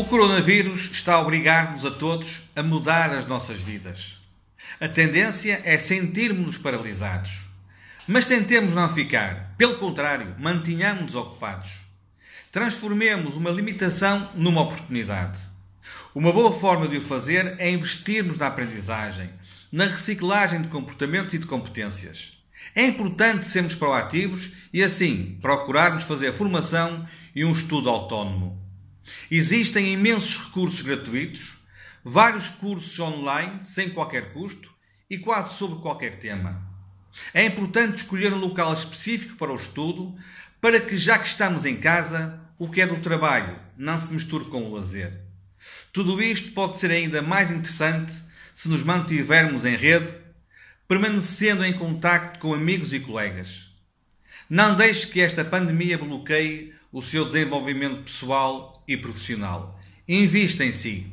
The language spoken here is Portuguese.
O coronavírus está a obrigar-nos a todos a mudar as nossas vidas. A tendência é sentirmos-nos paralisados. Mas tentemos não ficar. Pelo contrário, mantenhamos-nos ocupados. Transformemos uma limitação numa oportunidade. Uma boa forma de o fazer é investirmos na aprendizagem, na reciclagem de comportamentos e de competências. É importante sermos proativos e, assim, procurarmos fazer formação e um estudo autónomo. Existem imensos recursos gratuitos, vários cursos online sem qualquer custo e quase sobre qualquer tema. É importante escolher um local específico para o estudo, para que, já que estamos em casa, o que é do trabalho não se misture com o lazer. Tudo isto pode ser ainda mais interessante se nos mantivermos em rede, permanecendo em contacto com amigos e colegas. Não deixe que esta pandemia bloqueie o seu desenvolvimento pessoal e profissional. Invista em si.